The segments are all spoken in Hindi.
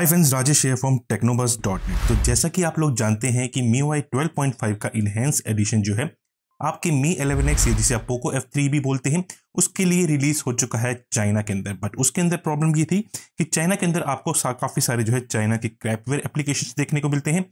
हाय फ्रेंड्स राजेश है फ्रॉम टेक्नोबस डॉट नेट तो जैसा कि आप लोग जानते हैं कि MIUI twelve point five का इनहेंस एडिशन जो है आपके मी एलेवन एक्स जिसे आप पोको एफ थ्री भी बोलते हैं उसके लिए रिलीज हो चुका है चाइना के अंदर बट उसके अंदर प्रॉब्लम ये थी कि चाइना के अंदर आपको सा, काफ़ी सारे जो है चाइना के क्रैपवेयर एप्लीकेशन देखने को मिलते हैं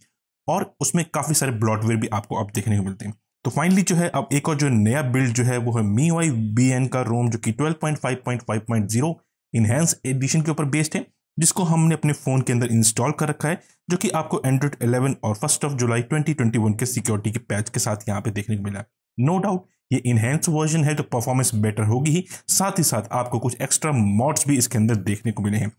और उसमें काफ़ी सारे ब्लॉडवेयर भी आपको अब देखने को मिलते हैं तो फाइनली जो है अब एक और जो नया बिल्ड जो है वो है मी वाई बी एन का रोम जो कि twelve point five point five point zero enhance edition के ऊपर बेस्ड है जिसको हमने अपने फ़ोन के अंदर इंस्टॉल कर रखा है जो कि आपको एंड्रॉइड 11 और फर्स्ट ऑफ जुलाई 2021 के सिक्योरिटी के पैच के साथ यहाँ पे देखने को मिला नो no डाउट ये इनहेंस वर्जन है तो परफॉर्मेंस बेटर होगी ही साथ ही साथ आपको कुछ एक्स्ट्रा मॉड्स भी इसके अंदर देखने को मिले हैं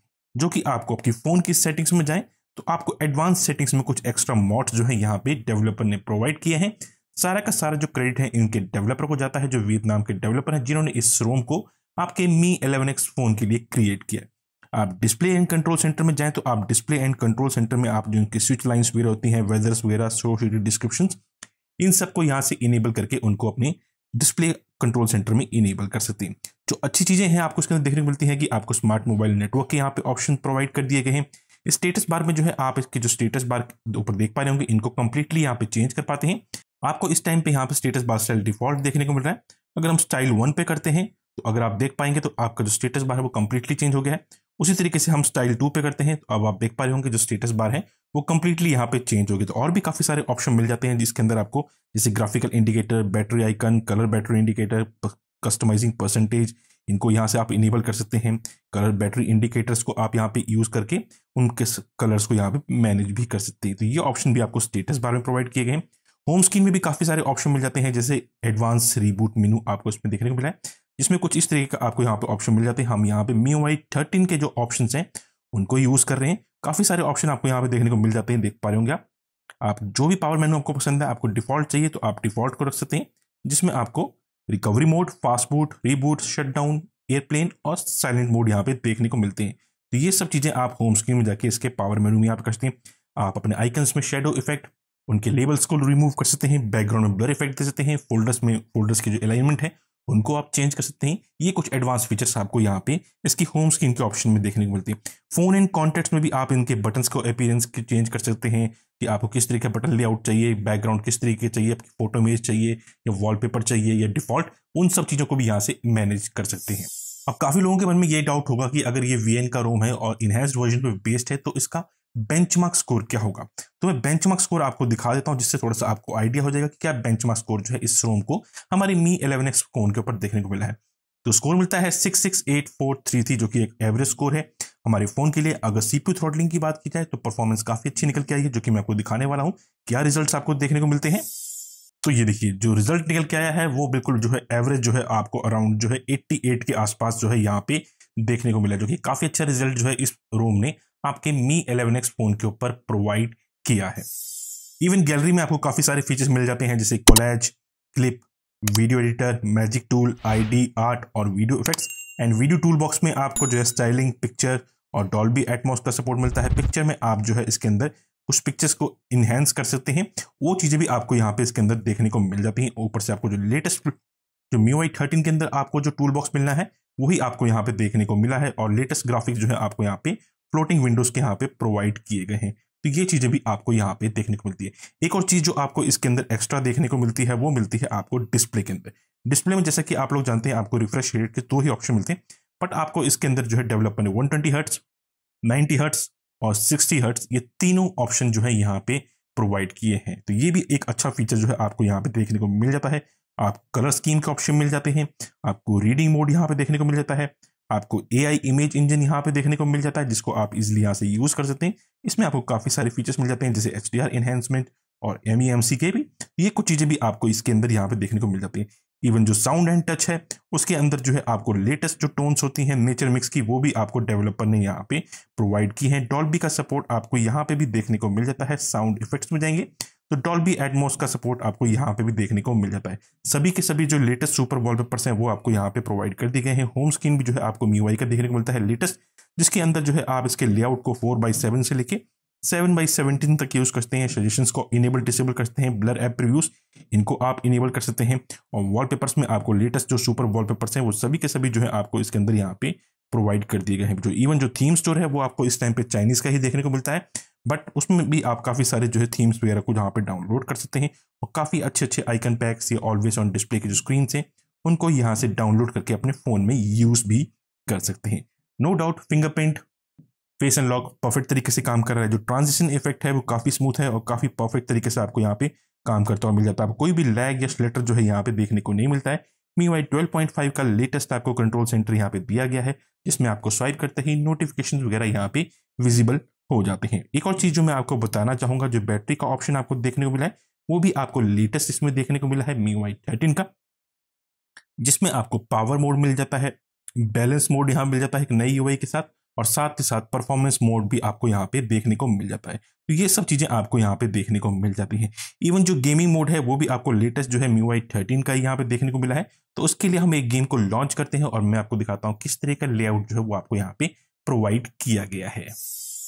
जो कि आपको अपनी फ़ोन की सेटिंग्स में जाए तो आपको एडवांस सेटिंग्स में कुछ एक्स्ट्रा मॉड्स जो है यहाँ पे डेवलपर ने प्रोवाइड किए हैं सारा का सारा जो क्रेडिट है इनके डेवलपर को जाता है जो वियतनाम के डेवलपर हैं जिन्होंने इस रोम को आपके मी एलेवन फोन के लिए क्रिएट किया आप डिस्प्ले एंड कंट्रोल सेंटर में जाएं तो आप डिस्प्ले एंड कंट्रोल सेंटर में आप जो इनकी स्विच लाइन्स वगैरह होती हैं वेदर्स वगैरह शो डिस्क्रिप्शन इन सबको यहाँ से इनेबल करके उनको अपने डिस्प्ले कंट्रोल सेंटर में इनेबल कर सकते हैं जो अच्छी चीज़ें हैं आपको उसके अंदर देखने को मिलती हैं कि आपको स्मार्ट मोबाइल नेटवर्क के यहाँ पे ऑप्शन प्रोवाइड कर दिए गए हैं स्टेटस बार में जो है आप इसके जो स्टेटस बार ऊपर देख पा रहे होंगे इनको कंप्लीटली यहाँ पे चेंज कर पाते हैं आपको इस टाइम पे यहाँ पे स्टेटस बार स्टाइल डिफॉल्ट देखने को मिल रहा है अगर हम स्टाइल वन पे करते हैं तो अगर आप देख पाएंगे तो आपका जो स्टेटस बार है वो कंप्लीटली चेंज हो गया है उसी तरीके से हम स्टाइल टू पे करते हैं तो अब आप देख पा रहे होंगे जो स्टेटस बार है वो कम्प्लीटली यहाँ पे चेंज हो गए तो और भी काफ़ी सारे ऑप्शन मिल जाते हैं जिसके अंदर आपको जैसे graphical indicator battery icon colour battery indicator customising percentage इनको यहाँ से आप इनेबल कर सकते हैं कलर बैटरी इंडिकेटर्स को आप यहाँ पे यूज़ करके उनके कलर्स को यहाँ पे मैनेज भी कर सकते हैं तो ये ऑप्शन भी आपको स्टेटस बार में प्रोवाइड किए गए हैं होम स्क्रीन में भी काफ़ी सारे ऑप्शन मिल जाते हैं जैसे एडवांस रीबूट मेनू आपको इसमें देखने को मिला है इसमें कुछ इस तरीके का आपको यहाँ पे ऑप्शन मिल जाते हैं हम यहाँ पे मी वाई थर्टीन के जो ऑप्शन हैं उनको यूज़ कर रहे हैं काफ़ी सारे ऑप्शन आपको यहाँ पे देखने को मिल जाते हैं देख पा रहे होंगे आप आप जो भी पावर मेनू आपको पसंद है आपको डिफॉल्ट चाहिए तो आप डिफॉल्ट को रख सकते हैं जिसमें आपको recovery mode fast boot reboot shutdown airplane और साइलेंट मोड यहाँ पे देखने को मिलते हैं तो ये सब चीज़ें आप होम स्क्रीन में जाके इसके पावर मेनू में आप कर सकते हैं आप अपने आइकन्स में शेडो इफेक्ट उनके लेबल्स को रिमूव कर सकते हैं बैकग्राउंड में ब्लर इफेक्ट दे सकते हैं फोल्डर्स में फोल्डर्स के जो अलाइनमेंट है उनको आप चेंज कर सकते हैं ये कुछ एडवांस फीचर्स आपको यहाँ पे इसकी होम स्क्रीन के ऑप्शन में देखने को मिलते हैं फोन एंड कॉन्टेक्ट में भी आप इनके बटन्स को अपीयरेंस के चेंज कर सकते हैं कि आपको किस तरीके का बटन लेआउट चाहिए बैकग्राउंड किस तरीके चाहिए आपकी फोटो इमेज चाहिए या वॉलपेपर चाहिए या डिफॉल्ट उन सब चीज़ों को भी यहाँ से मैनेज कर सकते हैं अब काफ़ी लोगों के मन में ये डाउट होगा कि अगर ये वी का रोम है और इनहेंस्ड वर्जन पर बेस्ड है तो इसका बेंचमार्क स्कोर क्या होगा तो मैं बेंचमार्क स्कोर आपको दिखा देता हूं जिससे थोड़ा सा आपको आइडिया हो जाएगा कि क्या बेंचमार्क स्कोर जो है इस रोम को हमारी मी एलेवन एक्स फोन के ऊपर देखने को मिला है तो स्कोर मिलता है six six eight four three three जो कि एक एवरेज स्कोर है हमारे फोन के लिए अगर सीपी थ्रॉडलिंग की बात की जाए तो परफॉर्मेंस काफी अच्छी निकल के आई है जो कि मैं आपको दिखाने वाला हूँ क्या रिजल्ट आपको देखने को मिलते हैं तो ये देखिए जो रिजल्ट निकल के आया है वो बिल्कुल जो है एवरेज जो है आपको अराउंड जो है एट्टी के आसपास जो है यहाँ पे देखने को मिला जो कि काफी अच्छा रिजल्ट जो है इस रोम ने आपके मी एलेवन एक्स फोन के ऊपर प्रोवाइड किया है इवन गैलरी में आपको काफ़ी सारे फीचर्स मिल जाते हैं जैसे collage clip video editor magic tool ID art और video effects and video tool box में आपको जो है स्टाइलिंग पिक्चर और डॉल्बी एटमोस का सपोर्ट मिलता है पिक्चर में आप जो है इसके अंदर कुछ पिक्चर्स को इन्हेंस कर सकते हैं वो चीज़ें भी आपको यहाँ पे इसके अंदर देखने को मिल जाती हैं ऊपर से आपको जो लेटेस्ट जो मी थर्टीन के अंदर आपको जो टूल बॉक्स मिलना है वही आपको यहाँ पे देखने को मिला है और लेटेस्ट ग्राफिक्स जो है आपको यहाँ पे फ्लोटिंग विंडोज के यहाँ पे प्रोवाइड किए गए हैं तो ये चीज़ें भी आपको यहाँ पे देखने को मिलती है एक और चीज़ जो आपको इसके अंदर एक्स्ट्रा देखने को मिलती है वो मिलती है आपको डिस्प्ले के अंदर डिस्प्ले में जैसा कि आप लोग जानते हैं आपको रिफ्रेश रेट के दो ही ऑप्शन मिलते हैं बट आपको इसके अंदर जो है डेवलप करने one twenty hertz ninety hertz और सिक्सटी हर्ट्स ये तीनों ऑप्शन जो है यहाँ पे प्रोवाइड किए हैं तो ये भी एक अच्छा फीचर जो है आपको यहाँ पे देखने को मिल जाता है आप कलर स्कीम के ऑप्शन मिल जाते हैं आपको रीडिंग मोड यहाँ पे देखने को मिल जाता है आपको ए आई इमेज इंजन यहाँ पे देखने को मिल जाता है जिसको आप इजिली यहाँ से यूज़ कर सकते हैं इसमें आपको काफ़ी सारे फीचर्स मिल जाते हैं जैसे एच डी आर एनहेंसमेंट और एम ई एम सी के भी ये कुछ चीज़ें भी आपको इसके अंदर यहाँ पे देखने को मिल जाती हैं इवन जो साउंड एंड टच है उसके अंदर जो है आपको लेटेस्ट जो टोन्स होती हैं नेचर मिक्स की वो भी आपको डेवलपर ने यहाँ पे प्रोवाइड की है डॉल्बी का सपोर्ट आपको यहाँ पे भी देखने को मिल जाता है साउंड इफेक्ट्स में जाएंगे तो डॉल्बी एडमोस का सपोर्ट आपको यहाँ पे भी देखने को मिल जाता है सभी के सभी जो लेटेस्ट सुपर वॉलपेपर्स हैं वो आपको यहाँ पे प्रोवाइड कर दिए गए हैं होम स्क्रीन भी जो है आपको मीवाई का देखने को मिलता है लेटेस्ट जिसके अंदर जो है आप इसके लेआउट को फोर बाई सेवन से लेके सेवन बाई सेवनटीन तक यूज़ करते हैं सजेशन को इनेबल डिसेबल करते हैं ब्लर एप रिव्यूज इनको आप इनेबल कर सकते हैं और वॉलपेपर्स में आपको लेटेस्ट जो सुपर वॉलपेपर्स हैं वो सभी के सभी जो है आपको इसके अंदर यहाँ पे प्रोवाइड कर दिए गए हैं जो इवन जो थीम स्टोर है वो आपको इस टाइम पे चाइनीज़ का ही देखने को मिलता है बट उसमें भी आप काफ़ी सारे जो है थीम्स वगैरह को जहाँ पर डाउनलोड कर सकते हैं और काफ़ी अच्छे अच्छे आइकन पैक्स या ऑलवेज ऑन डिस्प्ले के जो स्क्रीन हैं उनको यहाँ से डाउनलोड करके अपने फ़ोन में यूज़ भी कर सकते हैं no doubt fingerprint face and lock perfect तरीके से काम कर रहा है जो ट्रांजिशन इफेक्ट है वो काफ़ी स्मूथ है और काफ़ी परफेक्ट तरीके से आपको यहाँ पे काम करता हुआ मिल जाता है आपको कोई भी लैग या स्लेटर जो है यहाँ पे देखने को नहीं मिलता है मी वाई ट्वेल्व का लेटेस्ट आपको कंट्रोल सेंटर यहाँ पे दिया गया है जिसमें आपको स्वाइप करते ही नोटिफिकेशन वगैरह यहाँ पे विजिबल हो जाते हैं एक और चीज़ जो मैं आपको बताना चाहूँगा जो बैटरी का ऑप्शन आपको देखने को मिला है वो भी आपको लेटेस्ट इसमें देखने को मिला है मी वाई थर्टीन का जिसमें आपको पावर मोड मिल जाता है बैलेंस मोड यहाँ मिल जाता है एक नई यूआई के साथ और साथ ही साथ परफॉर्मेंस मोड भी आपको यहाँ पे देखने को मिल जाता है तो ये सब चीज़ें आपको यहाँ पे देखने को मिल जाती हैं इवन जो गेमिंग मोड है वो भी आपको लेटेस्ट जो है मी वाई थर्टीन का यहाँ पे देखने को मिला है तो उसके लिए हम एक गेम को लॉन्च करते हैं और मैं आपको दिखाता हूँ किस तरह का लेआउट जो है वो आपको यहाँ पे प्रोवाइड किया गया है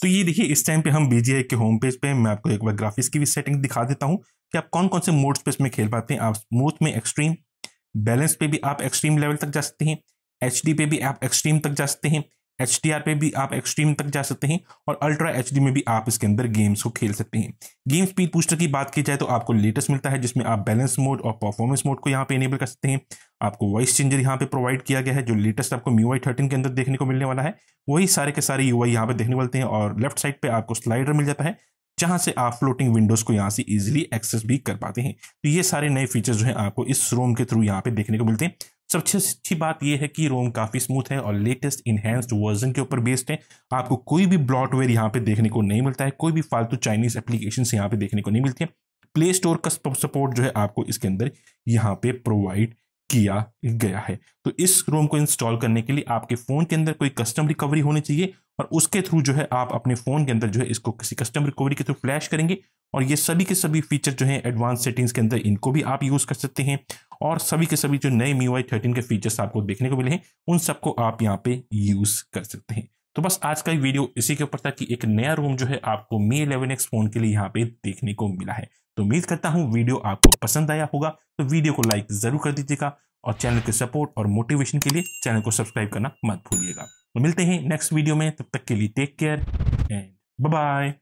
तो ये देखिए इस टाइम पे हम बीजीआई के होम पेज पे मैं आपको एक बार ग्राफिक्स की भी सेटिंग दिखा देता हूँ कि आप कौन कौन से मोड्स पे इसमें खेल पाते हैं आप स्मूथ में एक्सट्रीम बैलेंस पे भी आप एक्सट्रीम लेवल तक जा सकते हैं एच पे भी आप एक्सट्रीम तक जा सकते हैं एच पे भी आप एक्सट्रीम तक जा सकते हैं और अल्ट्रा एच में भी आप इसके अंदर गेम्स को खेल सकते हैं गेम स्पीड बूस्टर की बात की जाए तो आपको लेटेस्ट मिलता है जिसमें आप बैलेंस मोड और परफॉर्मेंस मोड को यहाँ पे इनेबल कर सकते हैं आपको वॉइस चेंजर यहाँ पे प्रोवाइड किया गया है जो लेटेस्ट आपको म्यू आई थर्टीन के अंदर देखने को मिलने वाला है वही सारे के सारे यू आई यहाँ पे देखने मिलते हैं और लेफ्ट साइड पे आपको स्लाइडर मिल जाता है जहां से आप फ्लोटिंग विंडोज को यहाँ से इजिली एक्सेस भी कर पाते हैं तो ये सारे नए फीचर्स जो है आपको इस रोम के थ्रू यहाँ पे देखने को मिलते हैं सबसे अच्छी बात यह है कि रोम काफ़ी स्मूथ है और लेटेस्ट इन्हेंस्ड वर्जन के ऊपर बेस्ड है आपको कोई भी ब्लॉटवेयर यहाँ पे देखने को नहीं मिलता है कोई भी फालतू चाइनीज एप्लीकेशन यहाँ पे देखने को नहीं मिलती है प्ले स्टोर का सपोर्ट जो है आपको इसके अंदर यहाँ पे प्रोवाइड किया गया है तो इस रोम को इंस्टॉल करने के लिए आपके फ़ोन के अंदर कोई कस्टम रिकवरी होनी चाहिए और उसके थ्रू जो है आप अपने फ़ोन के अंदर जो है इसको किसी कस्टम रिकवरी के थ्रू फ्लैश करेंगे और ये सभी के सभी फीचर जो हैं एडवांस सेटिंग्स के अंदर इनको भी आप यूज़ कर सकते हैं और सभी के सभी जो नए मी वाई थर्टीन के फीचर्स आपको देखने को मिले हैं उन सबको आप यहाँ पे यूज़ कर सकते हैं तो बस आज का वीडियो इसी के ऊपर था कि एक नया रूम जो है आपको मी इलेवन एक्स फोन के लिए यहाँ पे देखने को मिला है तो उम्मीद करता हूँ वीडियो आपको पसंद आया होगा तो वीडियो को लाइक ज़रूर कर दीजिएगा और चैनल के सपोर्ट और मोटिवेशन के लिए चैनल को सब्सक्राइब करना मत भूलिएगा तो मिलते हैं नेक्स्ट वीडियो में तब तक के लिए टेक केयर एंड बाय